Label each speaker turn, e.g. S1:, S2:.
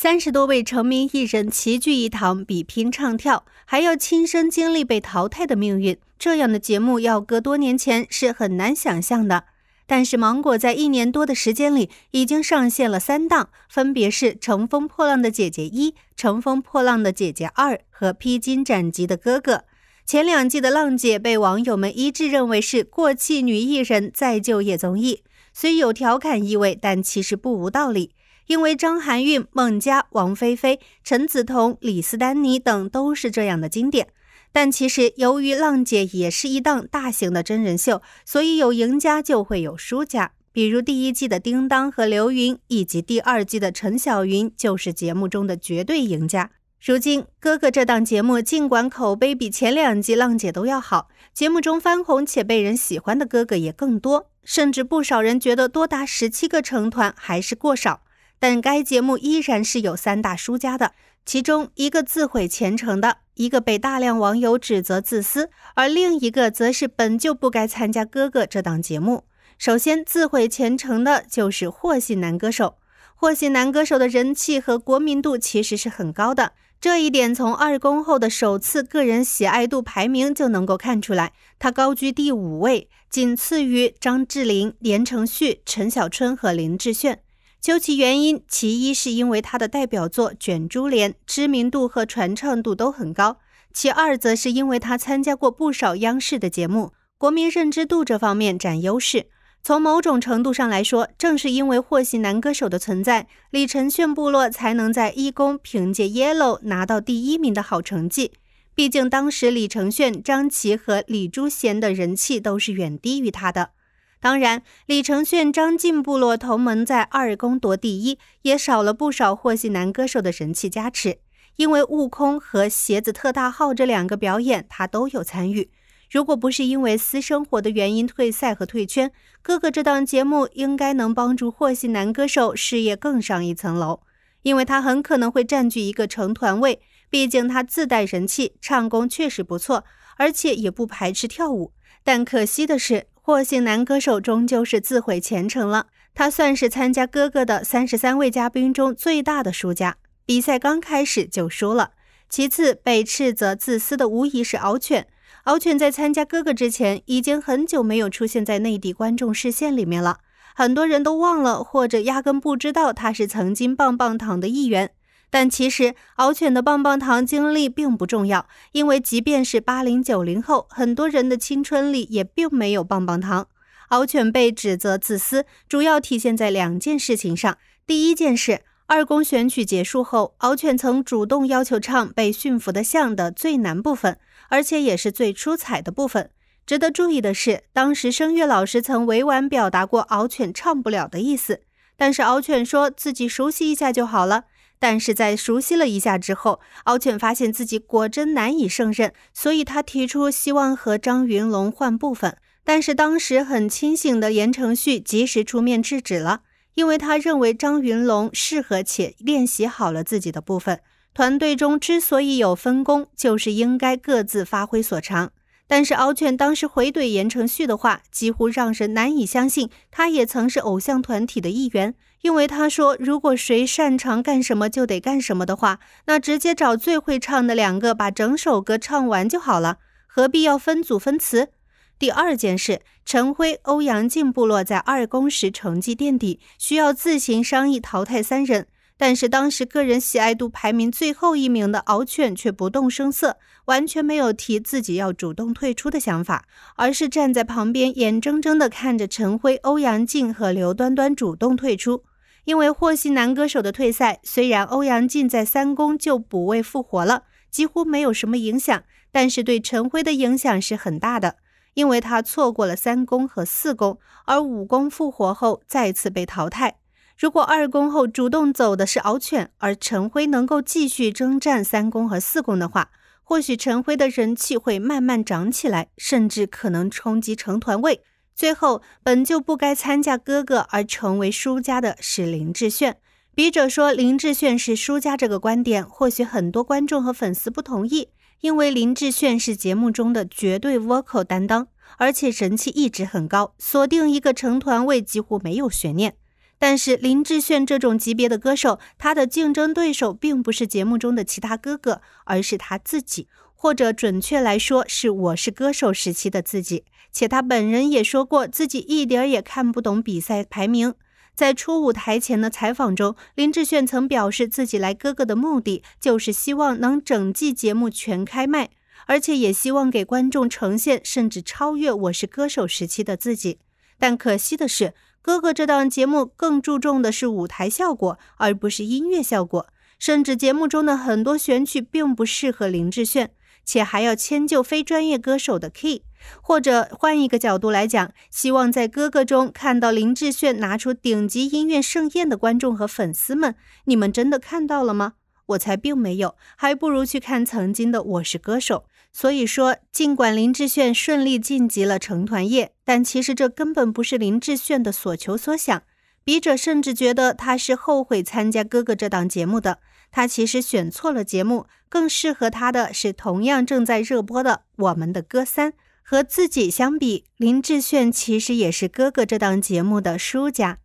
S1: 三十多位成名艺人齐聚一堂，比拼唱跳，还要亲身经历被淘汰的命运。这样的节目要搁多年前是很难想象的。但是芒果在一年多的时间里已经上线了三档，分别是《乘风破浪的姐姐一》《乘风破浪的姐姐二》和《披荆斩棘的哥哥》。前两季的浪姐被网友们一致认为是过气女艺人再就业综艺，虽有调侃意味，但其实不无道理。因为张含韵、孟佳、王菲菲、陈梓童、李斯丹妮等都是这样的经典，但其实由于《浪姐》也是一档大型的真人秀，所以有赢家就会有输家。比如第一季的叮当和刘芸，以及第二季的陈小云，就是节目中的绝对赢家。如今《哥哥》这档节目尽管口碑比前两季《浪姐》都要好，节目中翻红且被人喜欢的哥哥也更多，甚至不少人觉得多达十七个成团还是过少。但该节目依然是有三大输家的，其中一个自毁前程的，一个被大量网友指责自私，而另一个则是本就不该参加《哥哥》这档节目。首先，自毁前程的就是霍信男歌手。霍信男歌手的人气和国民度其实是很高的，这一点从二公后的首次个人喜爱度排名就能够看出来，他高居第五位，仅次于张智霖、连承旭、陈小春和林志炫。究其原因，其一是因为他的代表作《卷珠帘》知名度和传唱度都很高；其二则是因为他参加过不少央视的节目，国民认知度这方面占优势。从某种程度上来说，正是因为获悉男歌手的存在，李承铉部落才能在《一公》凭借《Yellow》拿到第一名的好成绩。毕竟当时李承铉、张琪和李珠贤的人气都是远低于他的。当然，李承铉、张晋部落同盟在二宫夺第一，也少了不少霍系男歌手的人气加持。因为悟空和鞋子特大号这两个表演，他都有参与。如果不是因为私生活的原因退赛和退圈，哥哥这档节目应该能帮助霍系男歌手事业更上一层楼，因为他很可能会占据一个成团位。毕竟他自带人气，唱功确实不错，而且也不排斥跳舞。但可惜的是。霍姓男歌手终究是自毁前程了，他算是参加《哥哥》的三十三位嘉宾中最大的输家。比赛刚开始就输了，其次被斥责自私的无疑是敖犬。敖犬在参加《哥哥》之前，已经很久没有出现在内地观众视线里面了，很多人都忘了，或者压根不知道他是曾经棒棒糖的一员。但其实敖犬的棒棒糖经历并不重要，因为即便是八零九零后，很多人的青春里也并没有棒棒糖。敖犬被指责自私，主要体现在两件事情上。第一件事，二公选取结束后，敖犬曾主动要求唱《被驯服的象》的最难部分，而且也是最出彩的部分。值得注意的是，当时声乐老师曾委婉表达过敖犬唱不了的意思，但是敖犬说自己熟悉一下就好了。但是在熟悉了一下之后，敖犬发现自己果真难以胜任，所以他提出希望和张云龙换部分。但是当时很清醒的言承旭及时出面制止了，因为他认为张云龙适合且练习好了自己的部分。团队中之所以有分工，就是应该各自发挥所长。但是敖犬当时回怼言承旭的话，几乎让人难以相信，他也曾是偶像团体的一员，因为他说：“如果谁擅长干什么就得干什么的话，那直接找最会唱的两个把整首歌唱完就好了，何必要分组分词？”第二件事，陈辉、欧阳靖部落在二公时成绩垫底，需要自行商议淘汰三人。但是当时个人喜爱度排名最后一名的敖犬却不动声色，完全没有提自己要主动退出的想法，而是站在旁边眼睁睁地看着陈辉、欧阳靖和刘端端主动退出。因为获悉男歌手的退赛，虽然欧阳靖在三公就补位复活了，几乎没有什么影响，但是对陈辉的影响是很大的，因为他错过了三公和四公，而五公复活后再次被淘汰。如果二宫后主动走的是敖犬，而陈辉能够继续征战三宫和四宫的话，或许陈辉的人气会慢慢涨起来，甚至可能冲击成团位。最后，本就不该参加哥哥而成为输家的是林志炫。笔者说林志炫是输家这个观点，或许很多观众和粉丝不同意，因为林志炫是节目中的绝对 vocal 担当，而且人气一直很高，锁定一个成团位几乎没有悬念。但是林志炫这种级别的歌手，他的竞争对手并不是节目中的其他哥哥，而是他自己，或者准确来说是《我是歌手》时期的自己。且他本人也说过，自己一点也看不懂比赛排名。在初舞台前的采访中，林志炫曾表示，自己来哥哥的目的就是希望能整季节目全开麦，而且也希望给观众呈现甚至超越《我是歌手》时期的自己。但可惜的是，哥哥这档节目更注重的是舞台效果，而不是音乐效果。甚至节目中的很多选曲并不适合林志炫，且还要迁就非专业歌手的 key。或者换一个角度来讲，希望在哥哥中看到林志炫拿出顶级音乐盛宴的观众和粉丝们，你们真的看到了吗？我才并没有，还不如去看曾经的《我是歌手》。所以说，尽管林志炫顺利晋级了成团夜，但其实这根本不是林志炫的所求所想。笔者甚至觉得他是后悔参加《哥哥》这档节目的，他其实选错了节目，更适合他的是同样正在热播的《我们的歌三》。和自己相比，林志炫其实也是《哥哥》这档节目的输家。